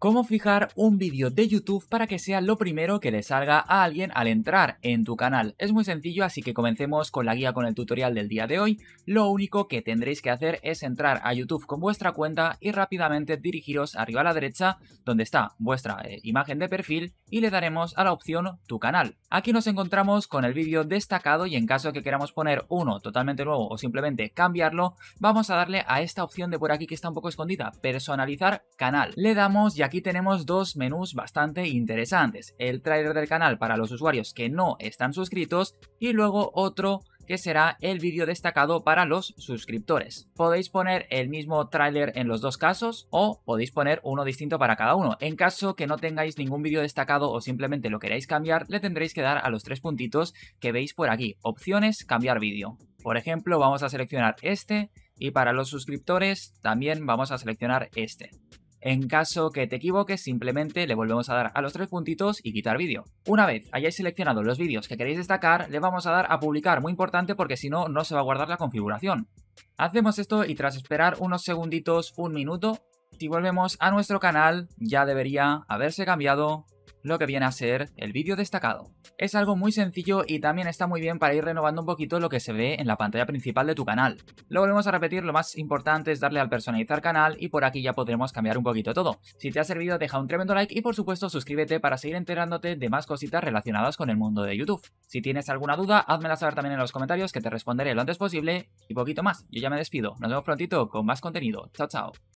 Cómo fijar un vídeo de YouTube para que sea lo primero que le salga a alguien al entrar en tu canal. Es muy sencillo, así que comencemos con la guía con el tutorial del día de hoy. Lo único que tendréis que hacer es entrar a YouTube con vuestra cuenta y rápidamente dirigiros arriba a la derecha donde está vuestra eh, imagen de perfil y le daremos a la opción tu canal. Aquí nos encontramos con el vídeo destacado y en caso de que queramos poner uno totalmente nuevo o simplemente cambiarlo, vamos a darle a esta opción de por aquí que está un poco escondida, personalizar canal. Le damos ya aquí tenemos dos menús bastante interesantes, el trailer del canal para los usuarios que no están suscritos y luego otro que será el vídeo destacado para los suscriptores. Podéis poner el mismo tráiler en los dos casos o podéis poner uno distinto para cada uno. En caso que no tengáis ningún vídeo destacado o simplemente lo queráis cambiar, le tendréis que dar a los tres puntitos que veis por aquí. Opciones, cambiar vídeo. Por ejemplo, vamos a seleccionar este y para los suscriptores también vamos a seleccionar este. En caso que te equivoques, simplemente le volvemos a dar a los tres puntitos y quitar vídeo. Una vez hayáis seleccionado los vídeos que queréis destacar, le vamos a dar a publicar, muy importante porque si no, no se va a guardar la configuración. Hacemos esto y tras esperar unos segunditos, un minuto, si volvemos a nuestro canal, ya debería haberse cambiado lo que viene a ser el vídeo destacado. Es algo muy sencillo y también está muy bien para ir renovando un poquito lo que se ve en la pantalla principal de tu canal. Lo volvemos a repetir, lo más importante es darle al personalizar canal y por aquí ya podremos cambiar un poquito todo. Si te ha servido deja un tremendo like y por supuesto suscríbete para seguir enterándote de más cositas relacionadas con el mundo de YouTube. Si tienes alguna duda, házmela saber también en los comentarios que te responderé lo antes posible y poquito más. Yo ya me despido, nos vemos prontito con más contenido. Chao, chao.